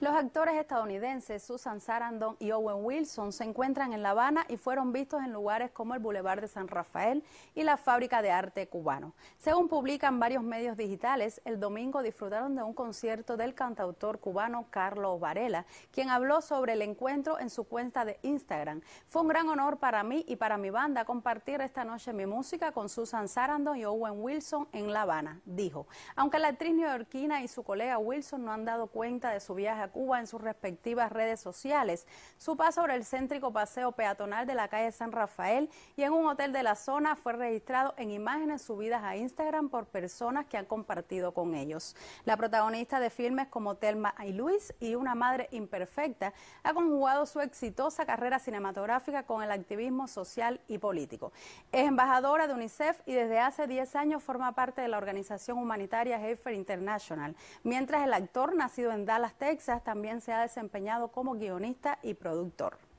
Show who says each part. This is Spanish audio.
Speaker 1: Los actores estadounidenses Susan Sarandon y Owen Wilson se encuentran en La Habana y fueron vistos en lugares como el Boulevard de San Rafael y la Fábrica de Arte Cubano. Según publican varios medios digitales, el domingo disfrutaron de un concierto del cantautor cubano Carlos Varela, quien habló sobre el encuentro en su cuenta de Instagram. Fue un gran honor para mí y para mi banda compartir esta noche mi música con Susan Sarandon y Owen Wilson en La Habana, dijo. Aunque la actriz neoyorquina y su colega Wilson no han dado cuenta de su viaje a Cuba en sus respectivas redes sociales. Su paso por el céntrico paseo peatonal de la calle San Rafael y en un hotel de la zona fue registrado en imágenes subidas a Instagram por personas que han compartido con ellos. La protagonista de filmes como Telma y Luis y Una Madre Imperfecta ha conjugado su exitosa carrera cinematográfica con el activismo social y político. Es embajadora de UNICEF y desde hace 10 años forma parte de la organización humanitaria Heifer International, mientras el actor nacido en Dallas, Texas, también se ha desempeñado como guionista y productor.